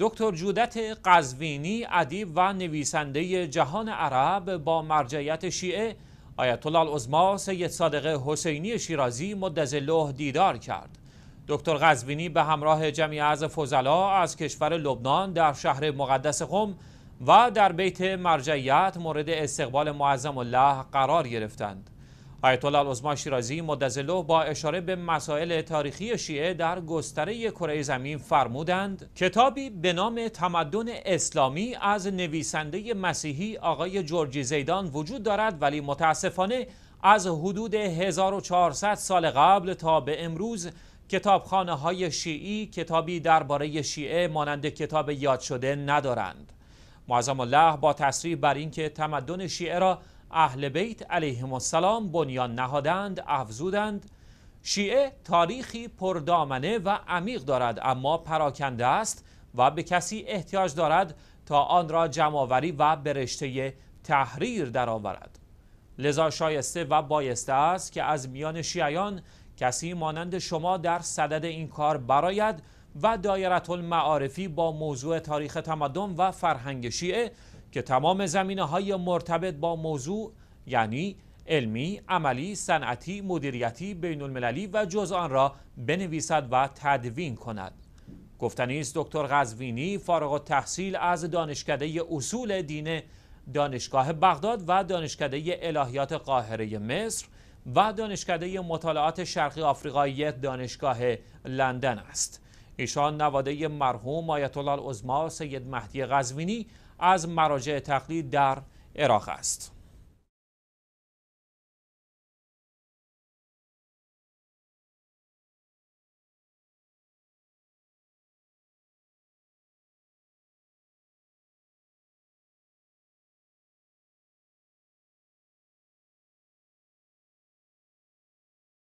دکتر جودت قزوینی ادیب و نویسنده جهان عرب با مرجعیت شیعه آیت الله العظما سید صادق حسینی شیرازی مدظله دیدار کرد دکتر قزوینی به همراه جمعی از فضلا از کشور لبنان در شهر مقدس قم و در بیت مرجعیت مورد استقبال معظم الله قرار گرفتند آیت الله شیرازی مدظله با اشاره به مسائل تاریخی شیعه در گستره کره زمین فرمودند کتابی به نام تمدن اسلامی از نویسنده مسیحی آقای جورجی زیدان وجود دارد ولی متاسفانه از حدود 1400 سال قبل تا به امروز کتابخانه های شیعی کتابی درباره شیعه مانند کتاب یاد شده ندارند معظم الله با تصریح بر اینکه تمدن شیعه را اهل بیت علیهم السلام بنیان نهادند افزودند شیعه تاریخی پردامنه و عمیق دارد اما پراکنده است و به کسی احتیاج دارد تا آن را جمعآوری و برشته تحریر تحریر درآورد لذا شایسته و بایسته است که از میان شیعیان کسی مانند شما در صدد این کار براید و دایره المعارفی با موضوع تاریخ تمدن و فرهنگ شیعه که تمام زمینه های مرتبط با موضوع یعنی علمی، عملی، صنعتی، مدیریتی، بین المللی و جز آن را بنویسد و تدوین کند. گفتنی است دکتر غزوینی فارغ تحصیل از دانشکده اصول دین دانشگاه بغداد و دانشکده الهیات قاهره مصر و دانشکده مطالعات شرقی آفریقایی دانشگاه لندن است. ایشان نواده مرحوم آیت الله العظما سید مهدی غزوینی از مراجع تقلید در عراق است